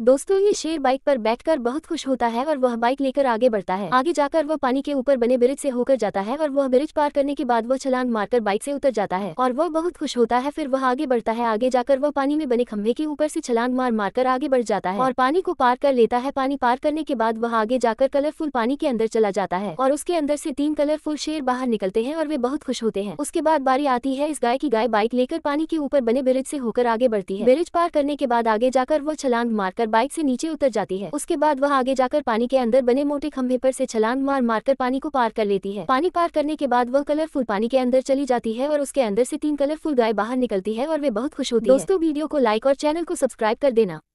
दोस्तों ये शेर बाइक पर बैठकर बहुत खुश होता है और वह बाइक लेकर आगे बढ़ता है आगे जाकर वह पानी के ऊपर बने ब्रिज से होकर जाता है और वह ब्रिज पार करने के बाद वह छलांग मारकर बाइक से उतर जाता है और वह बहुत खुश होता है फिर वह आगे बढ़ता है आगे जाकर वह पानी में बने खम्भे के ऊपर से छलांग मार मारकर आगे बढ़ जाता है और पानी को पार कर लेता है पानी पार करने के बाद वह आगे जाकर कलरफुल पानी के अंदर चला जाता है और उसके अंदर से तीन कलरफुल शेर बाहर निकलते हैं और वे बहुत खुश होते हैं उसके बाद बारी आती है इस गाय की गाय बाइक लेकर पानी के ऊपर बने ब्रिज से होकर आगे बढ़ती है ब्रिज पार करने के बाद आगे जाकर वह छलांग मारकर मारकर बाइक से नीचे उतर जाती है उसके बाद वह आगे जाकर पानी के अंदर बने मोटे खंभे पर से छलांग मार मारकर पानी को पार कर लेती है पानी पार करने के बाद वह कलरफुल पानी के अंदर चली जाती है और उसके अंदर से तीन कलरफुल गाय बाहर निकलती है और वे बहुत खुश होती है दोस्तों वीडियो को लाइक और चैनल को सब्सक्राइब कर देना